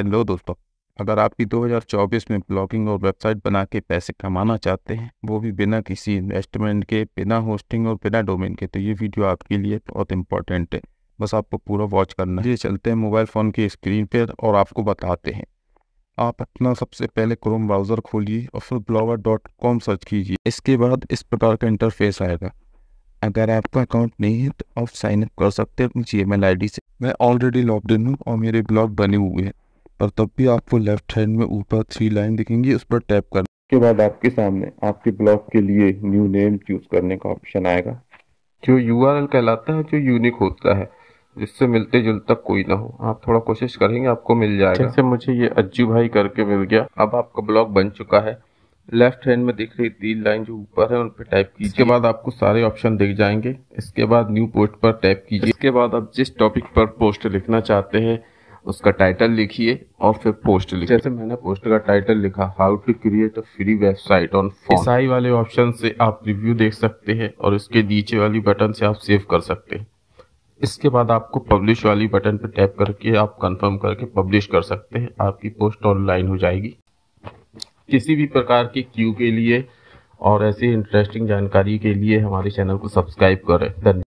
hello दोस्तों अगर आपकी 2024 में ब्लॉगिंग और वेबसाइट बना के पैसे कमाना चाहते हैं वो भी बिना किसी इन्वेस्टमेंट के बिना होस्टिंग और बिना डोमेन के तो ये वीडियो आपके लिए बहुत इंपॉर्टेंट है बस आपको पूरा वॉच करना है ये चलते हैं मोबाइल फ़ोन की स्क्रीन पर और आपको बताते हैं आप अपना सबसे पहले क्रोम ब्राउज़र खोलिए और फिर ब्लावर डॉट कॉम सर्च कीजिए इसके बाद इस प्रकार का इंटरफेस आएगा अगर आपका अकाउंट नहीं है तो आप साइन अप कर सकते हैं अपनी जी एम से मैं ऑलरेडी लॉकडाउन हूँ और मेरे ब्लॉग बने हुए हैं और तब भी आपको लेफ्ट हैंड में ऊपर थ्री लाइन दिखेंगी उस पर टैप करना के बाद आपके सामने आपके ब्लॉग के लिए न्यू नेम चूज करने का ऑप्शन आएगा जो यू कहलाता है जो यूनिक होता है जिससे मिलते जुलता कोई ना हो आप थोड़ा कोशिश करेंगे आपको मिल जाएगा जैसे मुझे ये अज्जू भाई करके मिल गया अब आपका ब्लॉग बन चुका है लेफ्ट हैंड में दिख रही तीन लाइन जो ऊपर है उन पर टाइप कीजिए इसके बाद आपको सारे ऑप्शन दिख जाएंगे इसके बाद न्यू पोस्ट पर टाइप कीजिए इसके बाद आप जिस टॉपिक पर पोस्ट लिखना चाहते हैं उसका टाइटल लिखिए और फिर पोस्ट लिखिए जैसे मैंने पोस्ट का टाइटल लिखा how to create a free website on SI वाले ऑप्शन से आप रिव्यू देख सकते हैं और इसके नीचे वाली बटन से आप सेव कर सकते हैं इसके बाद आपको पब्लिश वाली बटन पर टैप करके आप कंफर्म करके पब्लिश कर सकते हैं आपकी पोस्ट ऑनलाइन हो जाएगी किसी भी प्रकार के क्यू के लिए और ऐसी इंटरेस्टिंग जानकारी के लिए हमारे चैनल को सब्सक्राइब करें धन्यवाद